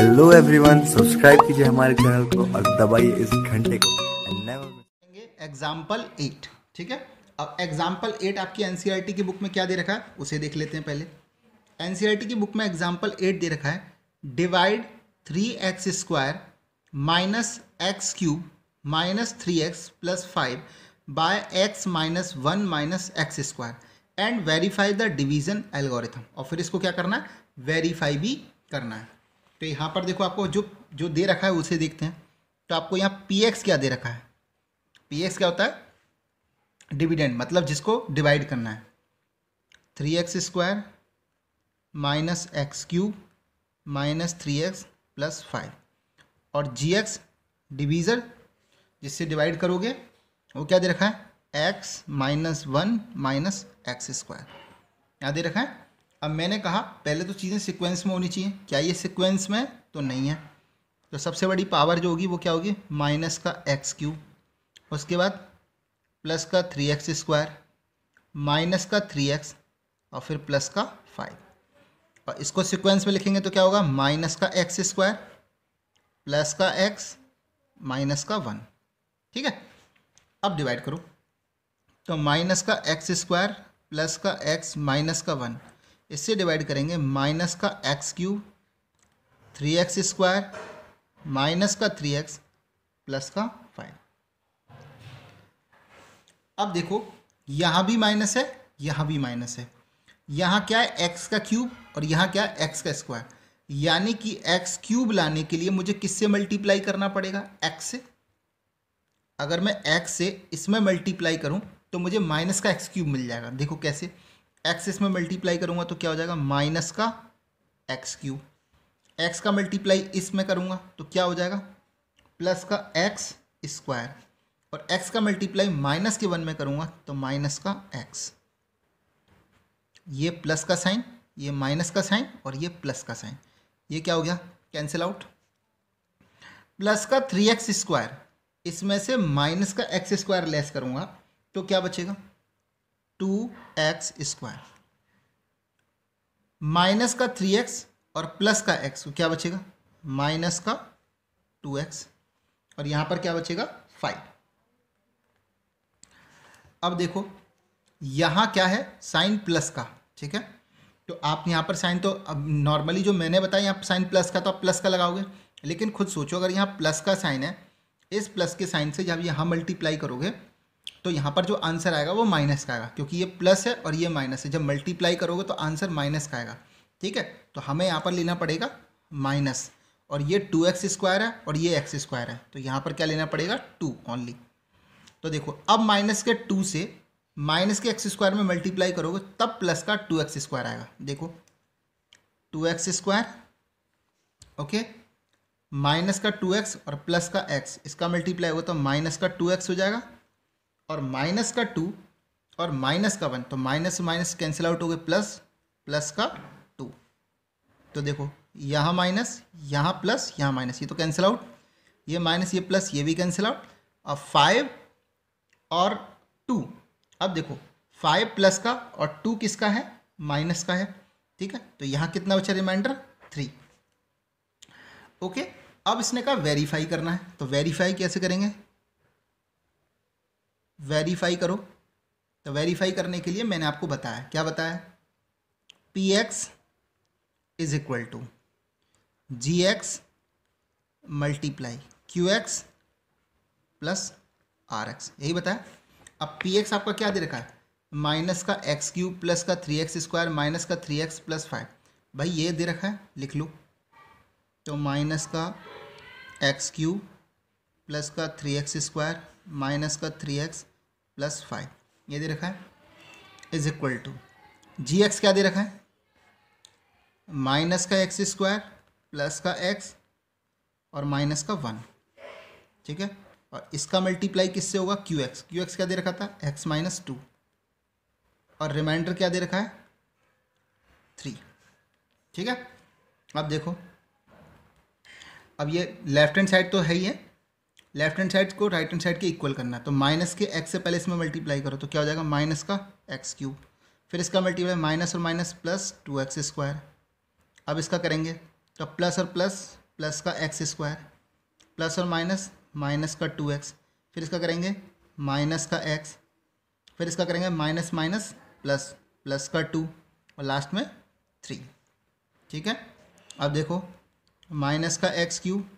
Hello everyone subscribe कीजिए हमारे channel को और दबाइए इस घंटे को एग्जाम्पल एट ठीक है अब एग्जाम्पल एट आपकी एनसीईआरटी e की बुक में क्या दे रखा है उसे देख लेते हैं पहले एनसीईआरटी e की बुक में एग्जाम्पल एट दे रखा है divide three x square minus x cube minus three x plus five by x minus one minus x square and verify the division algorithm और फिर इसको क्या करना है वेरीफाई भी करना है तो यहाँ पर देखो आपको जो जो दे रखा है उसे देखते हैं तो आपको यहाँ पी एक्स क्या दे रखा है पी एक्स क्या होता है डिविडेंड मतलब जिसको डिवाइड करना है three x square minus x cube minus three x plus five और जी एक्स डिवीज़र जिससे डिवाइड करोगे वो क्या दे रखा है x minus one minus x square क्या दे रखा है अब मैंने कहा पहले तो चीज़ें सिक्वेंस में होनी चाहिए क्या ये सिक्वेंस में तो नहीं है तो सबसे बड़ी पावर जो होगी वो क्या होगी माइनस का एक्स क्यूब उसके बाद प्लस का थ्री एक्स स्क्वायर माइनस का थ्री एक्स और फिर प्लस का फाइव और इसको सिक्वेंस में लिखेंगे तो क्या होगा माइनस का एक्स स्क्वायर प्लस का एक्स माइनस का वन ठीक है अब डिवाइड करो तो माइनस का एक्स स्क्वायर प्लस का एक्स माइनस का वन इससे डिवाइड करेंगे माइनस का x cube three x square minus का थ्री एक्स प्लस का फाइव अब देखो यहाँ भी माइनस है यहाँ भी माइनस है यहाँ क्या है एक्स का क्यूब और यहाँ क्या है एक्स का स्क्वायर यानी कि एक्स क्यूब लाने के लिए मुझे किससे मल्टीप्लाई करना पड़ेगा एक्स से अगर मैं एक्स से इसमें मल्टीप्लाई करूँ तो मुझे माइनस का एक्स क्यूब मिल जाएगा देखो कैसे एक्सिस में मल्टीप्लाई करूंगा तो क्या हो जाएगा माइनस का एक्स क्यू एक्स का मल्टीप्लाई इसमें करूंगा तो क्या हो जाएगा प्लस का एक्स स्क्वायर और एक्स का मल्टीप्लाई माइनस के वन में करूंगा तो माइनस का एक्स ये प्लस का साइन ये माइनस का साइन और ये प्लस का साइन ये क्या हो गया कैंसिल आउट प्लस का थ्री एक्स स्क्वायर इसमें से माइनस का एक्स स्क्वायर लेस करूँगा तो क्या बचेगा टू एक्स स्क्वायर माइनस का थ्री एक्स और प्लस का एक्स क्या बचेगा माइनस का टू एक्स और यहां पर क्या बचेगा फाइव अब देखो यहां क्या है साइन प्लस का ठीक है तो आप यहां पर साइन तो अब नॉर्मली जो मैंने बताया यहाँ साइन प्लस का तो आप प्लस का लगाओगे लेकिन खुद सोचो अगर यहाँ प्लस का साइन है इस प्लस के साइन से जब यहाँ मल्टीप्लाई करोगे तो यहाँ पर जो आंसर आएगा वो माइनस का आएगा क्योंकि ये प्लस है और ये माइनस है जब मल्टीप्लाई करोगे तो आंसर माइनस का आएगा ठीक है तो हमें यहाँ पर लेना पड़ेगा माइनस और ये टू एक्स स्क्वायर है और ये एक्स स्क्वायर है तो यहाँ पर क्या लेना पड़ेगा टू ओनली तो देखो अब माइनस के टू से माइनस के एक्स स्क्वायर में मल्टीप्लाई करोगे तब प्लस का टू एक्स स्क्वायर आएगा देखो two x square okay minus का टू एक्स और प्लस का एक्स इसका मल्टीप्लाई होगा तो माइनस का टू एक्स हो जाएगा और माइनस का टू और माइनस का वन तो माइनस माइनस कैंसिल आउट हो गए प्लस प्लस का टू तो देखो यहाँ माइनस यहाँ प्लस यहाँ माइनस ये तो कैंसिल आउट ये माइनस ये प्लस ये भी कैंसिल आउट और फाइव और टू अब देखो फाइव प्लस का और टू किसका है माइनस का है ठीक है तो यहाँ कितना बचा रिमाइंडर थ्री ओके अब इसने कहा वेरीफाई करना है तो वेरीफाई कैसे करेंगे वेरीफाई करो तो वेरीफाई करने के लिए मैंने आपको बताया क्या बताया p x is equal to g x multiply q x plus r x यही बताया अब पी एक्स आपका क्या दे रखा है माइनस का एक्स क्यूब प्लस का थ्री एक्स स्क्वायर माइनस का थ्री एक्स प्लस फाइव भाई ये दे रखा है लिख लो तो माइनस का एक्स क्यूब प्लस का थ्री एक्स स्क्वायर माइनस का थ्री एक्स प्लस फाइव ये दे रखा है is equal to g x क्या दे रखा है माइनस का एक्स स्क्वायर प्लस का एक्स और माइनस का वन ठीक है और इसका मल्टीप्लाई किससे होगा क्यू एक्स क्यू एक्स क्या दे रखा था एक्स माइनस टू और रिमाइंडर क्या दे रखा है थ्री ठीक है अब देखो अब ये लेफ्ट हैंड साइड तो है ही है लेफ्ट हैंड साइड को राइट हैंड साइड के इक्वल करना है तो माइनस के एक्स से पहले इसमें मल्टीप्लाई करो तो क्या हो जाएगा माइनस का एक्स क्यूब फिर इसका मल्टीप्लाई माइनस और minus plus two x square अब इसका करेंगे तो प्लस और प्लस प्लस का एक्स स्क्वायर प्लस और माइनस माइनस का टू एक्स फिर इसका करेंगे माइनस का एक्स फिर इसका करेंगे माइनस माइनस प्लस प्लस का टू और लास्ट में थ्री ठीक है अब देखो माइनस का एक्स क्यूब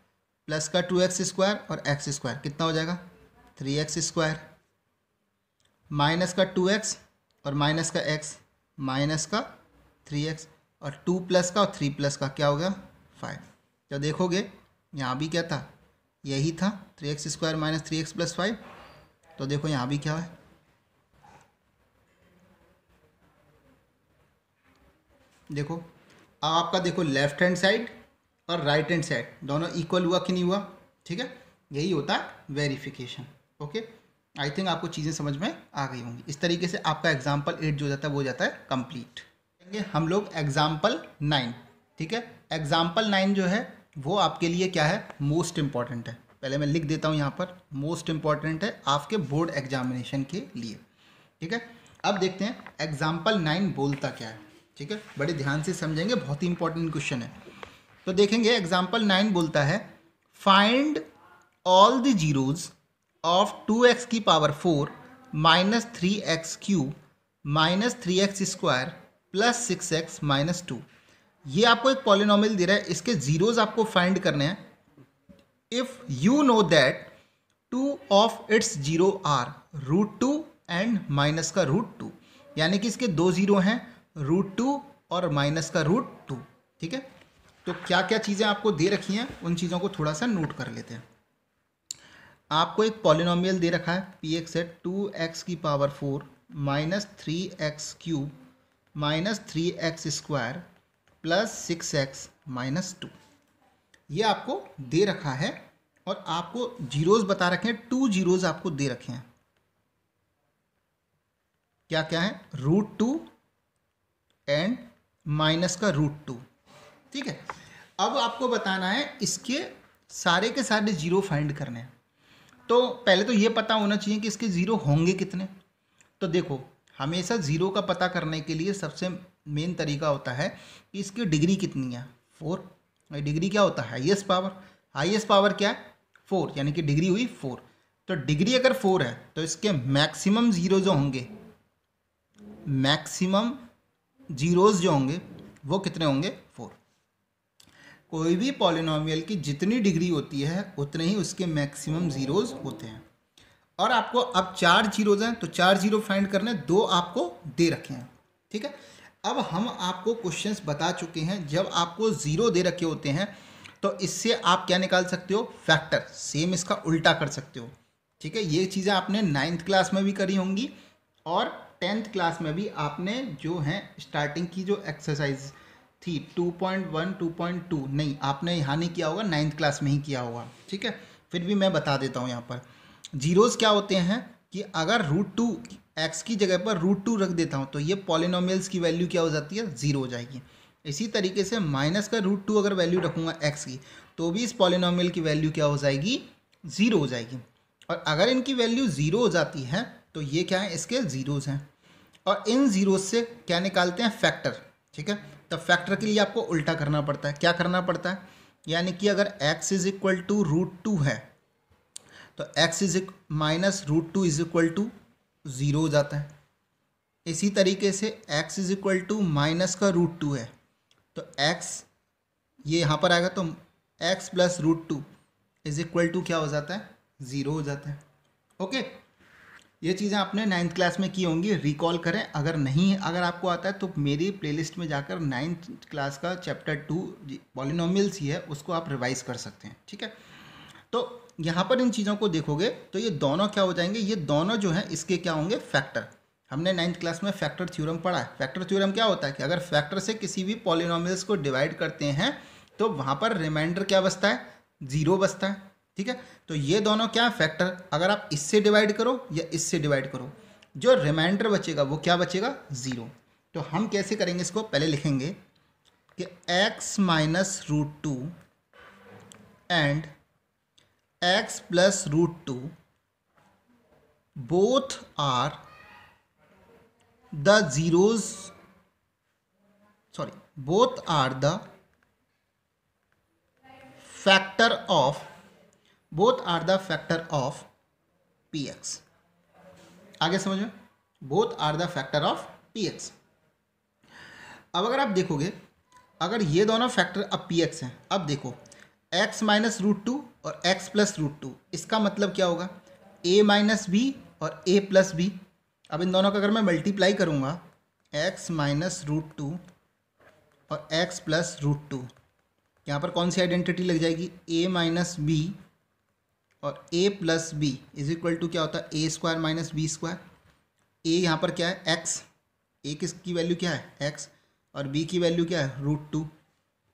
प्लस का टू एक्स स्क्वायर और एक्स स्क्वायर कितना हो जाएगा थ्री एक्स स्क्वायर माइनस का टू एक्स और माइनस का एक्स माइनस का थ्री एक्स और टू प्लस का और थ्री प्लस का क्या हो गया फाइव जब तो देखोगे यहाँ भी क्या था यही था three x square minus three x plus five तो देखो यहाँ भी क्या है देखो अब आपका देखो लेफ्ट हैंड साइड और राइट एंड साइड दोनों इक्वल हुआ कि नहीं हुआ ठीक है यही होता है वेरीफिकेशन ओके आई थिंक आपको चीज़ें समझ में आ गई होंगी इस तरीके से आपका एग्जाम्पल एट जो जाता है वो जाता है कंप्लीट हम लोग एग्जाम्पल नाइन ठीक है एग्जाम्पल नाइन जो है वो आपके लिए क्या है मोस्ट इम्पॉर्टेंट है पहले मैं लिख देता हूँ यहाँ पर मोस्ट इम्पॉर्टेंट है आपके बोर्ड एग्जामिनेशन के लिए ठीक है अब देखते हैं एग्जाम्पल नाइन बोलता क्या है ठीक है बड़े ध्यान से समझेंगे बहुत ही इंपॉर्टेंट क्वेश्चन है तो देखेंगे एग्जाम्पल नाइन बोलता है find all the zeros of two x की power four minus three x cube minus three x square plus six x minus two ये आपको एक पॉलिनॉमिल दे रहा है इसके जीरोज आपको फाइंड करने हैं if you know that two of its zero are root two and minus का रूट टू यानी कि इसके दो जीरो हैं रूट टू और माइनस का रूट टू ठीक है तो क्या क्या चीज़ें आपको दे रखी हैं उन चीज़ों को थोड़ा सा नोट कर लेते हैं आपको एक पॉलिनोमियल दे रखा है पी एक्स है टू एक्स की power four minus three x cube minus three x square plus six x minus two ये आपको दे रखा है और आपको जीरोज़ बता रखे हैं टू जीरोज़ आपको दे रखे हैं क्या क्या है रूट टू एंड माइनस का रूट टू ठीक है अब आपको बताना है इसके सारे के सारे जीरो फाइंड करने हैं तो पहले तो ये पता होना चाहिए कि इसके ज़ीरो होंगे कितने तो देखो हमेशा ज़ीरो का पता करने के लिए सबसे मेन तरीका होता है कि इसकी डिग्री कितनी है फोर डिग्री क्या होता है हाइएस्ट पावर हाईएस्ट पावर क्या है फोर यानी कि डिग्री हुई फोर तो डिग्री अगर फोर है तो इसके मैक्सिमम ज़ीरो जो होंगे मैक्सिमम जीरोज़ जो होंगे वो कितने होंगे फोर कोई भी पॉलिनोमियल की जितनी डिग्री होती है उतने ही उसके मैक्सिमम ज़ीरोज़ होते हैं और आपको अब चार जीरोज़ हैं तो चार जीरो फाइंड करने दो आपको दे रखे हैं ठीक है अब हम आपको क्वेश्चंस बता चुके हैं जब आपको ज़ीरो दे रखे होते हैं तो इससे आप क्या निकाल सकते हो फैक्टर सेम इसका उल्टा कर सकते हो ठीक है ये चीज़ें आपने नाइन्थ क्लास में भी करी होंगी और टेंथ क्लास में भी आपने जो हैं स्टार्टिंग की जो एक्सरसाइज थी 2.1 2.2 नहीं आपने यहाँ नहीं किया होगा नाइन्थ क्लास में ही किया होगा ठीक है फिर भी मैं बता देता हूँ यहाँ पर जीरोज़ क्या होते हैं कि अगर रूट टू एक्स की जगह पर रूट टू रख देता हूँ तो ये पॉलिनोमियल्स की वैल्यू क्या हो जाती है ज़ीरो हो जाएगी इसी तरीके से माइनस का रूट टू अगर वैल्यू रखूँगा एक्स की तो भी इस पॉलिनोमियल की वैल्यू क्या हो जाएगी ज़ीरो हो जाएगी और अगर इनकी वैल्यू ज़ीरो हो जाती है तो ये क्या है इसके ज़ीरोज़ हैं और इन ज़ीरोज़ से क्या निकालते हैं फैक्टर ठीक है तब फैक्टर के लिए आपको उल्टा करना पड़ता है क्या करना पड़ता है यानी कि अगर x is equal to root two है तो x is minus root two is equal to zero हो जाता है इसी तरीके से x is equal to minus का रूट टू है तो x ये यहाँ पर आएगा तो x plus root two is equal to क्या हो जाता है ज़ीरो हो जाता है ओके ये चीज़ें आपने नाइन्थ क्लास में की होंगी रिकॉल करें अगर नहीं अगर आपको आता है तो मेरी प्लेलिस्ट में जाकर नाइन्थ क्लास का चैप्टर टू पॉलिनोमिल्स ही है उसको आप रिवाइज कर सकते हैं ठीक है तो यहाँ पर इन चीज़ों को देखोगे तो ये दोनों क्या हो जाएंगे ये दोनों जो हैं इसके क्या होंगे फैक्टर हमने नाइन्थ क्लास में फैक्टर थ्योरम पढ़ा है फैक्टर थ्योरम क्या होता है कि अगर फैक्टर से किसी भी पॉलिनोमियल्स को डिवाइड करते हैं तो वहाँ पर रिमाइंडर क्या बचता है ज़ीरो बचता है ठीक है तो ये दोनों क्या है फैक्टर अगर आप इससे डिवाइड करो या इससे डिवाइड करो जो रिमाइंडर बचेगा वो क्या बचेगा ज़ीरो तो हम कैसे करेंगे इसको पहले लिखेंगे कि x minus root two and x plus root two both are the zeros sorry both are the factor of both are the factor of p x आगे समझो both are the factor of p x अब अगर आप देखोगे अगर ये दोनों factor अब पी एक्स हैं अब देखो एक्स माइनस रूट टू और एक्स प्लस रूट टू इसका मतलब क्या होगा ए माइनस बी और ए प्लस बी अब इन दोनों का अगर मैं मल्टीप्लाई करूँगा एक्स माइनस रूट टू और एक्स प्लस रूट टू यहाँ पर कौन सी आइडेंटिटी लग जाएगी ए माइनस बी और a plus b is equal to क्या होता है a square minus b square a यहाँ पर क्या है एक्स ए की वैल्यू क्या है एक्स और बी की वैल्यू क्या है रूट टू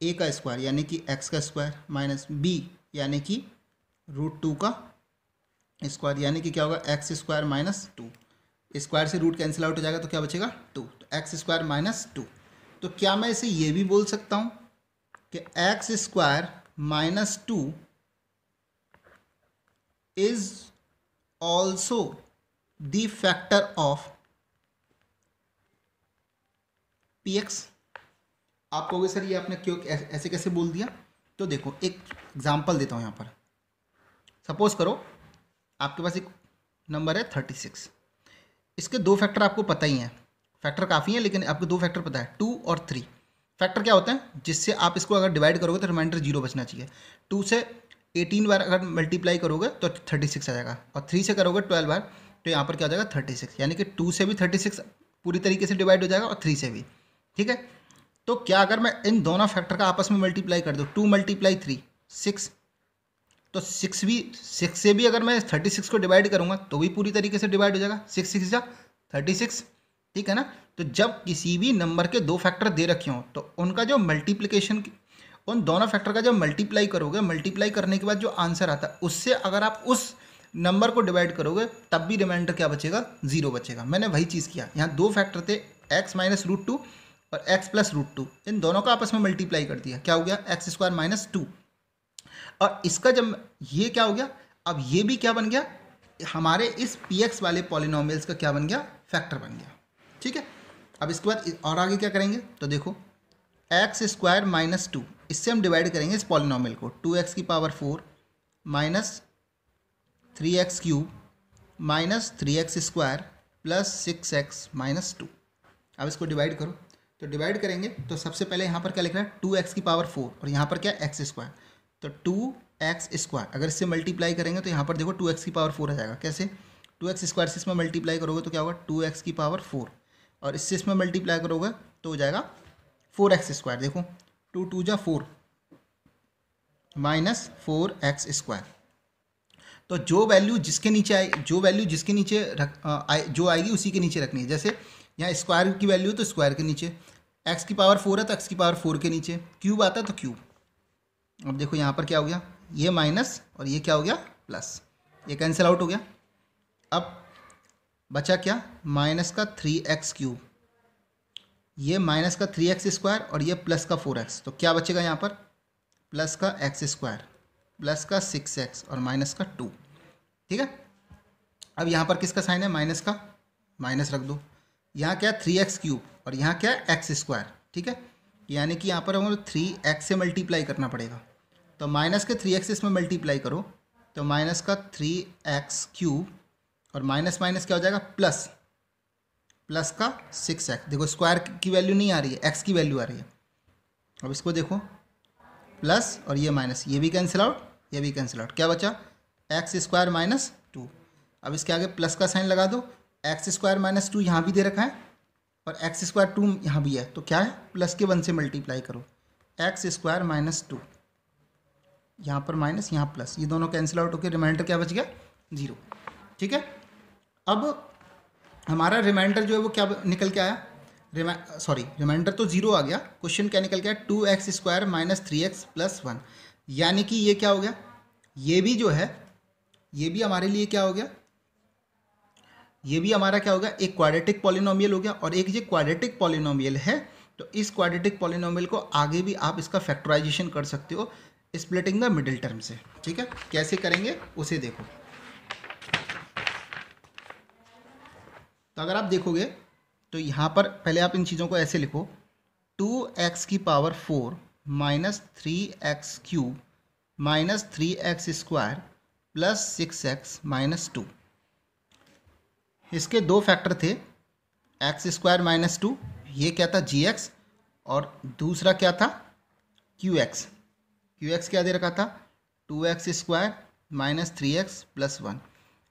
ए का स्क्वायर यानी कि एक्स का स्क्वायर माइनस बी यानी कि रूट टू का स्क्वायर यानी कि क्या होगा x square minus two square से रूट कैंसिल आउट हो जाएगा तो क्या बचेगा टू तो एक्स स्क्वायर माइनस टू तो क्या मैं इसे ये भी बोल सकता हूँ कि x square minus two is also the factor of px आप कहोगे सर ये आपने क्यों ऐसे कैसे बोल दिया तो देखो एक एग्जांपल देता हूँ यहाँ पर सपोज करो आपके पास एक नंबर है थर्टी सिक्स इसके दो फैक्टर आपको पता ही हैं फैक्टर काफ़ी हैं लेकिन आपको दो फैक्टर पता है टू और थ्री फैक्टर क्या होता है जिससे आप इसको अगर डिवाइड करोगे तो रिमाइंडर जीरो बचना चाहिए टू से एटीन बार अगर मल्टीप्लाई करोगे तो थर्टी सिक्स आ जाएगा और थ्री से करोगे ट्वेल्व बार तो यहाँ पर क्या हो जाएगा थर्टी सिक्स यानी कि टू से भी थर्टी सिक्स पूरी तरीके से डिवाइड हो जाएगा और थ्री से भी ठीक है तो क्या अगर मैं इन दोनों फैक्टर का आपस में मल्टीप्लाई कर दूँ टू मल्टीप्लाई थ्री सिक्स तो सिक्स भी सिक्स से भी अगर मैं थर्टी सिक्स को डिवाइड करूँगा तो भी पूरी तरीके से डिवाइड हो जाएगा सिक्स सिक्स जा थर्टी सिक्स ठीक है ना तो जब किसी भी नंबर के दो फैक्टर दे रखे हों तो उनका जो मल्टीप्लिकेशन उन दोनों फैक्टर का जब मल्टीप्लाई करोगे मल्टीप्लाई करने के बाद जो आंसर आता है उससे अगर आप उस नंबर को डिवाइड करोगे तब भी रिमाइंडर क्या बचेगा जीरो बचेगा मैंने वही चीज़ किया यहाँ दो फैक्टर थे एक्स माइनस रूट टू और एक्स प्लस रूट टू इन दोनों का आपस में मल्टीप्लाई कर दिया क्या हो गया एक्स स्क्वायर माइनस टू और इसका जब ये क्या हो गया अब ये भी क्या बन गया हमारे इस पी एक्स वाले पॉलिनॉमियल्स का क्या बन गया फैक्टर बन गया ठीक है अब इसके बाद और आगे क्या करेंगे तो देखो एक्स स्क्वायर माइनस टू इससे हम डिवाइड करेंगे इस पॉलिनॉमिल को टू एक्स की power four minus three x cube minus three x square plus six x minus two अब इसको डिवाइड करो तो डिवाइड करेंगे तो सबसे पहले यहाँ पर क्या लिख रहा है टू एक्स की पावर फोर और यहाँ पर क्या एक्स स्क्वायर तो टू एक्स स्क्वायर अगर इससे मल्टीप्लाई करेंगे तो यहाँ पर देखो टू एक्स की पावर फोर आ जाएगा कैसे टू एक्स स्क्वायर से इसमें मल्टीप्लाई करोगे तो क्या होगा टू एक्स की पावर फोर और इससे इसमें मल्टीप्लाई करोगे तो हो जाएगा फोर एक्स स्क्वायर देखो टू टू जा four minus four x square तो जो वैल्यू जिसके नीचे आए जो वैल्यू जिसके नीचे रख आ, जो आएगी उसी के नीचे रखनी है जैसे यहाँ स्क्वायर की वैल्यू तो स्क्वायर के नीचे एक्स की पावर फोर है तो एक्स की पावर फोर के नीचे क्यूब आता है तो क्यूब अब देखो यहाँ पर क्या हो गया ये माइनस और ये क्या हो गया प्लस ये कैंसिल आउट हो गया अब बचा क्या माइनस का थ्री एक्स क्यूब ये माइनस का थ्री एक्स स्क्वायर और ये प्लस का फोर एक्स तो क्या बचेगा यहाँ पर प्लस का एक्स स्क्वायर प्लस का सिक्स एक्स और माइनस का टू ठीक है अब यहाँ पर किसका साइन है माइनस का माइनस रख दो यहाँ क्या थ्री एक्स क्यूब और यहाँ क्या एक्स स्क्वायर ठीक है यानी कि यहाँ पर हमें थ्री एक्स से मल्टीप्लाई करना पड़ेगा तो माइनस के थ्री एक्स इसमें मल्टीप्लाई करो तो माइनस का थ्री एक्स क्यूब और माइनस माइनस क्या हो जाएगा प्लस प्लस का सिक्स एक्स देखो स्क्वायर की वैल्यू नहीं आ रही है एक्स की वैल्यू आ रही है अब इसको देखो प्लस और ये माइनस ये भी कैंसिल आउट ये भी कैंसिल आउट क्या बचा एक्स स्क्वायर माइनस टू अब इसके आगे प्लस का साइन लगा दो एक्स स्क्वायर माइनस टू यहाँ भी दे रखा है और एक्स स्क्वायर टू यहाँ भी है तो क्या है प्लस के वन से मल्टीप्लाई करो एक्स स्क्वायर माइनस टू यहाँ पर माइनस यहाँ प्लस ये दोनों कैंसिल आउट होकर रिमाइंडर क्या बच गया जीरो ठीक है अब हमारा रिमाइंडर जो है वो क्या निकल के आया रिमा सॉरी रिमाइंडर तो जीरो आ गया क्वेश्चन क्या निकल के आया two x square minus three x plus one यानी कि ये क्या हो गया ये भी जो है ये भी हमारे लिए क्या हो गया ये भी हमारा क्या होगा एक क्वाड्रेटिक पॉलिनोमियल हो गया और एक ये क्वाड्रेटिक पॉलिनोमियल है तो इस क्वाड्रेटिक पॉलिनोमियल को आगे भी आप इसका फैक्टराइजेशन कर सकते हो स्प्लिटिंग द मिडिल टर्म से ठीक है कैसे करेंगे उसे देखो तो अगर आप देखोगे तो यहाँ पर पहले आप इन चीज़ों को ऐसे लिखो टू एक्स की power four minus three x cube minus three x square plus six x minus two इसके दो फैक्टर थे एक्स स्क्वायर माइनस टू ये क्या था जी एक्स और दूसरा क्या था क्यू एक्स क्यू एक्स क्या दे रखा था two x square minus three x plus one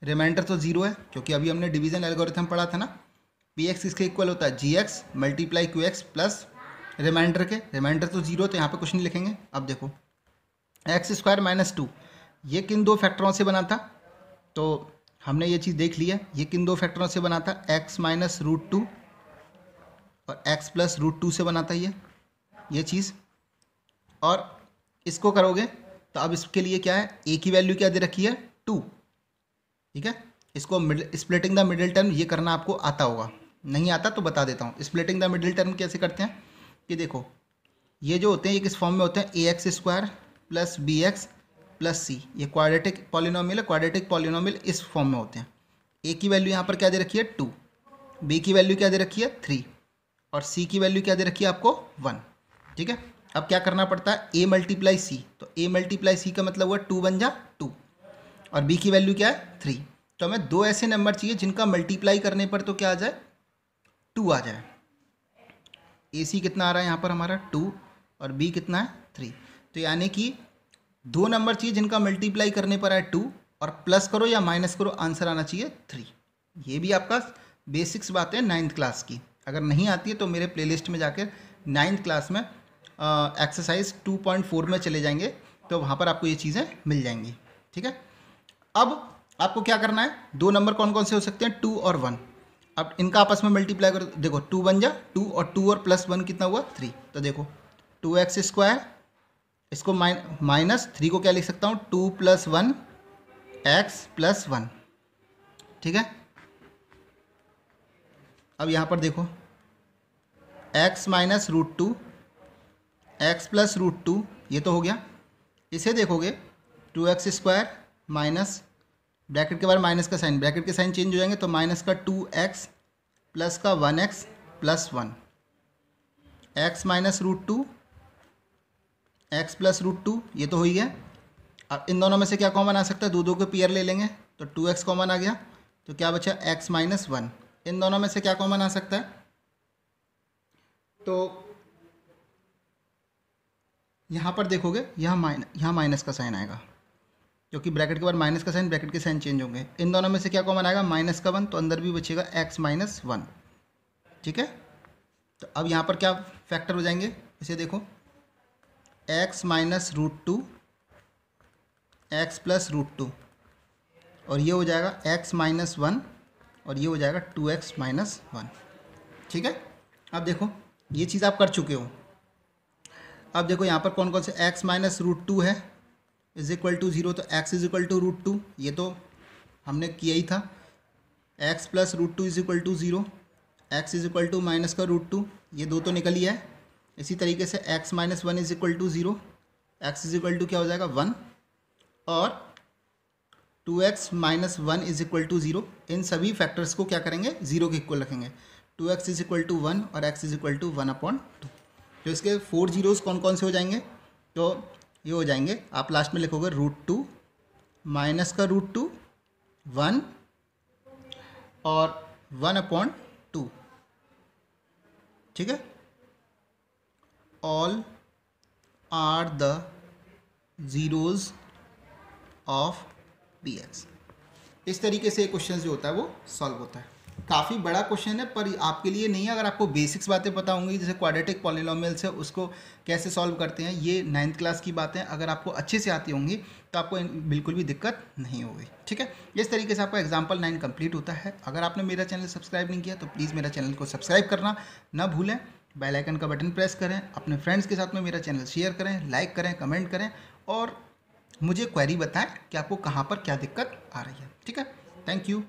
remainder तो जीरो है क्योंकि अभी हमने डिवीजन एल्गोरिथम पढ़ा था ना पी एक्स इसके इक्वल होता है g x multiply q x plus remainder के रिमाइंडर तो जीरो तो यहाँ पे कुछ नहीं लिखेंगे अब देखो एक्स स्क्वायर माइनस टू ये किन दो फैक्टरों से बना था तो हमने ये चीज़ देख ली है ये किन दो फैक्टरों से बना था एक्स माइनस रूट टू और एक्स प्लस रूट टू से बना था ये ये चीज़ और इसको करोगे तो अब इसके लिए क्या है ए की वैल्यू क्या दे रखी है टू ठीक है इसको स्प्लिटिंग द मिडिल टर्म ये करना आपको आता होगा नहीं आता तो बता देता हूँ स्प्लिटिंग द मिडिल टर्म कैसे करते हैं कि देखो ये जो होते हैं ये किस फॉर्म में होते हैं a x square plus b x plus c ये क्वाड्रेटिक पॉलिनोमियल है क्वाड्रेटिक पॉलिनोमियल इस फॉर्म में होते हैं ए की वैल्यू यहाँ पर क्या दे रखी है टू बी की वैल्यू क्या दे रखी है थ्री और सी की वैल्यू क्या दे रखी है आपको वन ठीक है अब क्या करना पड़ता है ए मल्टीप्लाई सी तो ए मल्टीप्लाई सी का मतलब हुआ टू वन जा टू और बी की वैल्यू क्या है थ्री तो हमें दो ऐसे नंबर चाहिए जिनका मल्टीप्लाई करने पर तो क्या आ जाए टू आ जाए ए सी कितना आ रहा है यहाँ पर हमारा टू और बी कितना है थ्री तो यानी कि दो नंबर चाहिए जिनका मल्टीप्लाई करने पर आए टू और प्लस करो या माइनस करो आंसर आना चाहिए थ्री ये भी आपका बेसिक्स बात है नाइन्थ क्लास की अगर नहीं आती है तो मेरे प्लेलिस्ट में जाकर नाइन्थ क्लास में एक्सरसाइज टू पॉइंट फोर में चले जाएंगे तो वहाँ पर आपको ये चीज़ें मिल जाएंगी ठीक है अब आपको क्या करना है दो नंबर कौन कौन से हो सकते हैं टू और वन अब इनका आपस में मल्टीप्लाई कर देखो टू बन जा टू और टू और प्लस वन कितना हुआ थ्री तो देखो टू एक्स स्क्वायर इसको माइनस थ्री को क्या लिख सकता हूँ two plus one x plus one ठीक है अब यहाँ पर देखो x minus root two x plus root two ये तो हो गया इसे देखोगे two x square minus bracket के बाद माइनस का साइन ब्रैकेट के साइन चेंज हो जाएंगे तो माइनस का टू एक्स प्लस का one x plus one x minus root two x plus root two ये तो हो ही गया अब इन दोनों में से क्या कॉमन आ सकता है दो दो के पेयर ले लेंगे तो टू एक्स कॉमन आ गया तो क्या बचा एक्स माइनस वन इन दोनों में से क्या कॉमन आ सकता है तो यहाँ पर देखोगे यहाँ माइन यहाँ माइनस का साइन आएगा जो कि ब्रैकेट के बाद माइनस का साइन ब्रैकेट के साइन चेंज होंगे इन दोनों में से क्या कॉमन आएगा माइनस का वन तो अंदर भी बचेगा एक्स माइनस वन ठीक है तो अब यहाँ पर क्या फैक्टर हो जाएंगे इसे देखो x minus root two x plus root two और ये हो जाएगा एक्स माइनस वन और ये हो जाएगा टू एक्स माइनस वन ठीक है अब देखो ये चीज़ आप कर चुके हो अब देखो यहाँ पर कौन कौन से एक्स माइनस रूट टू है इज इक्वल टू जीरो तो x is equal to root two ये तो हमने किया ही था x plus root two is equal to zero x is equal to minus का रूट टू ये दो तो निकल ही है इसी तरीके से x minus one is equal to zero x is equal to क्या हो जाएगा वन और two x minus one is equal to zero इन सभी फैक्टर्स को क्या करेंगे ज़ीरो के इक्वल रखेंगे two x is equal to one और x is equal to one upon two तो इसके फोर जीरोज़ कौन कौन से हो जाएंगे तो ये हो जाएंगे आप लास्ट में लिखोगे रूट टू माइनस का रूट टू वन और वन अपॉन टू ठीक है all are the zeros of b x इस तरीके से क्वेश्चन जो होता है वो सॉल्व होता है काफ़ी बड़ा क्वेश्चन है पर आपके लिए नहीं है अगर आपको बेसिक्स बातें पता होंगी जैसे क्वाड्रेटिक पॉलिनोमियल्स है उसको कैसे सॉल्व करते हैं ये नाइन्थ क्लास की बातें अगर आपको अच्छे से आती होंगी तो आपको बिल्कुल भी दिक्कत नहीं होगी ठीक है इस तरीके से आपका एग्जाम्पल नाइन कंप्लीट होता है अगर आपने मेरा चैनल सब्सक्राइब नहीं किया तो प्लीज़ मेरा चैनल को सब्सक्राइब करना ना भूलें बेल आइकन का बटन प्रेस करें अपने फ्रेंड्स के साथ में मेरा चैनल शेयर करें लाइक करें कमेंट करें और मुझे क्वेरी बताएं कि आपको कहाँ पर क्या दिक्कत आ रही है ठीक है Thank you.